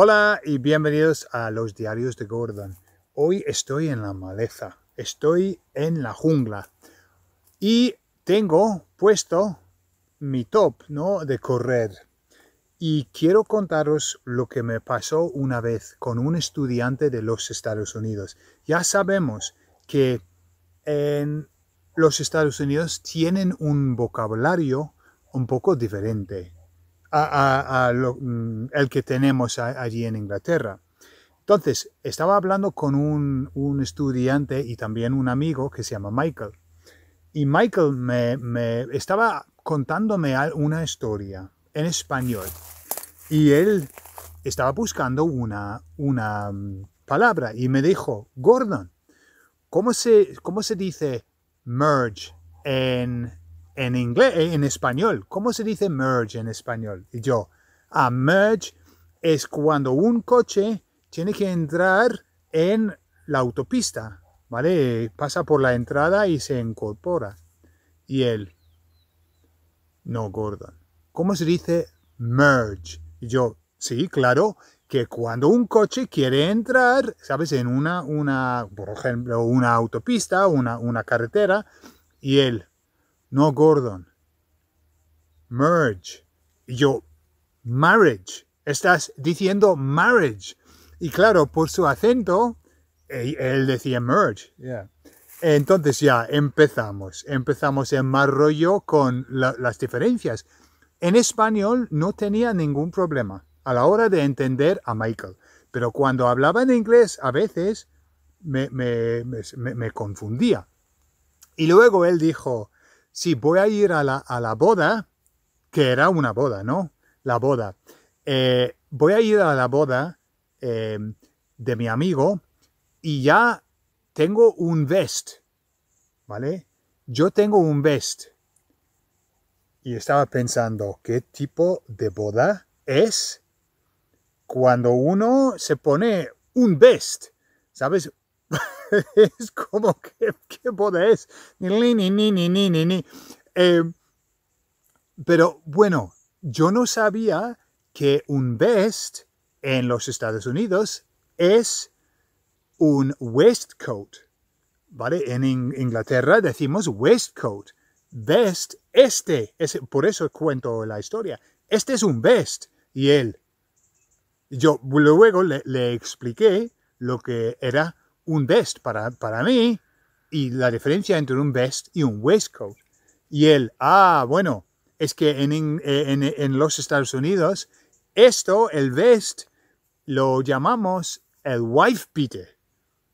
Hola y bienvenidos a los diarios de Gordon. Hoy estoy en la maleza, estoy en la jungla y tengo puesto mi top ¿no? de correr. Y quiero contaros lo que me pasó una vez con un estudiante de los Estados Unidos. Ya sabemos que en los Estados Unidos tienen un vocabulario un poco diferente a, lo, mm, el que tenemos allí en Inglaterra. Entonces, estaba hablando con un, estudiante y también un amigo que se llama Michael. Y Michael me, estaba contándome una historia en español. Y él estaba buscando una, una mm, palabra y me dijo, Gordon, ¿cómo se, cómo se dice merge en, en inglés, en español. ¿Cómo se dice merge en español? Y yo, a merge es cuando un coche tiene que entrar en la autopista, ¿vale? Pasa por la entrada y se incorpora. Y él, no, Gordon. ¿Cómo se dice merge? Y yo, sí, claro, que cuando un coche quiere entrar, ¿sabes? En una, una por ejemplo, una autopista, una, una carretera, y él, no Gordon. Merge. yo, marriage. Estás diciendo marriage. Y claro, por su acento, él decía merge. Entonces ya empezamos. Empezamos en más rollo con las diferencias. En español no tenía ningún problema a la hora de entender a Michael. Pero cuando hablaba en inglés, a veces me confundía. Y luego él dijo, si voy a ir a la, boda, que era una boda, ¿no? La boda. Eh, voy a ir a la boda em, de mi amigo y ya tengo un vest, ¿vale? Yo tengo un vest. Y estaba pensando, ¿qué tipo de boda es cuando uno se pone un vest? ¿Sabes? es como que, ¿qué boda Ni, ni, ni, ni, ni, ni, em, pero bueno, yo no sabía que un vest en los Estados Unidos es un waistcoat. ¿Vale? En Inglaterra decimos waistcoat. Vest, este, es, por eso cuento la historia. Este es un vest. Y él, yo luego le, le expliqué lo que era un vest para, para mí y la diferencia entre un vest y un waistcoat. Y él, ah, bueno, es que en, eh, en, en los Estados Unidos esto, el vest, lo llamamos el wife beater.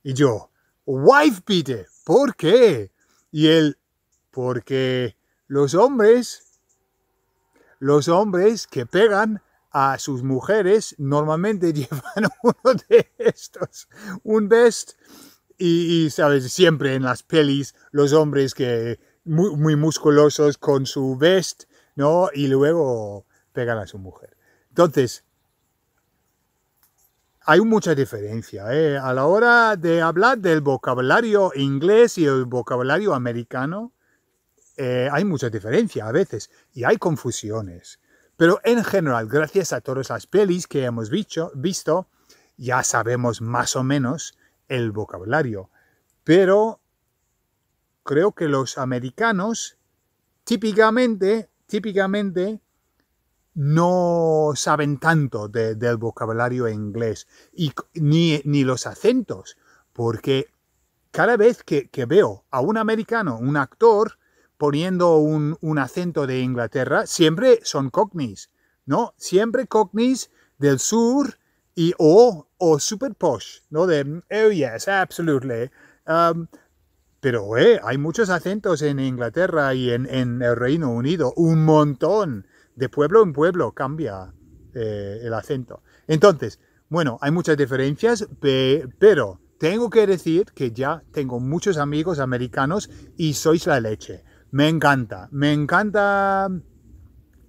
Y yo, wife beater, ¿por qué? Y él, porque los hombres, los hombres que pegan a sus mujeres normalmente llevan uno de estos, un vest. Y, sabes, siempre en las pelis los hombres que muy, muy, musculosos con su vest, ¿no? Y luego pegan a su mujer. Entonces, hay mucha diferencia ¿eh? a la hora de hablar del vocabulario inglés y el vocabulario americano. Eh, hay mucha diferencia a veces y hay confusiones. Pero en general, gracias a todas las pelis que hemos visto, ya sabemos más o menos el vocabulario. Pero creo que los americanos típicamente, típicamente no saben tanto del vocabulario inglés y ni, los acentos, porque cada vez que veo a un americano, un actor, poniendo un, acento de Inglaterra, siempre son cockneys, ¿no? Siempre cockneys del sur y o, o super posh, ¿no? De, oh yes, absolutely. Um, pero eh, hay muchos acentos en Inglaterra y en, el Reino Unido, un montón. De pueblo en pueblo cambia eh, el acento. Entonces, bueno, hay muchas diferencias, pero tengo que decir que ya tengo muchos amigos americanos y sois la leche. Me encanta, me encanta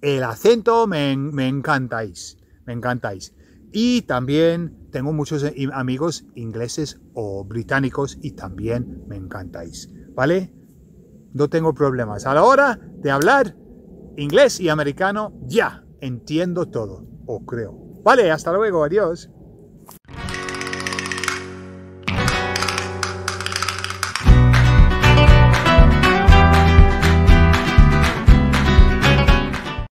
el acento, me, encantáis, me encantáis. Y también tengo muchos eh, amigos ingleses o británicos y también me encantáis, ¿vale? No tengo problemas. A la hora de hablar inglés y americano, ya entiendo todo, o creo. Vale, hasta luego, adiós.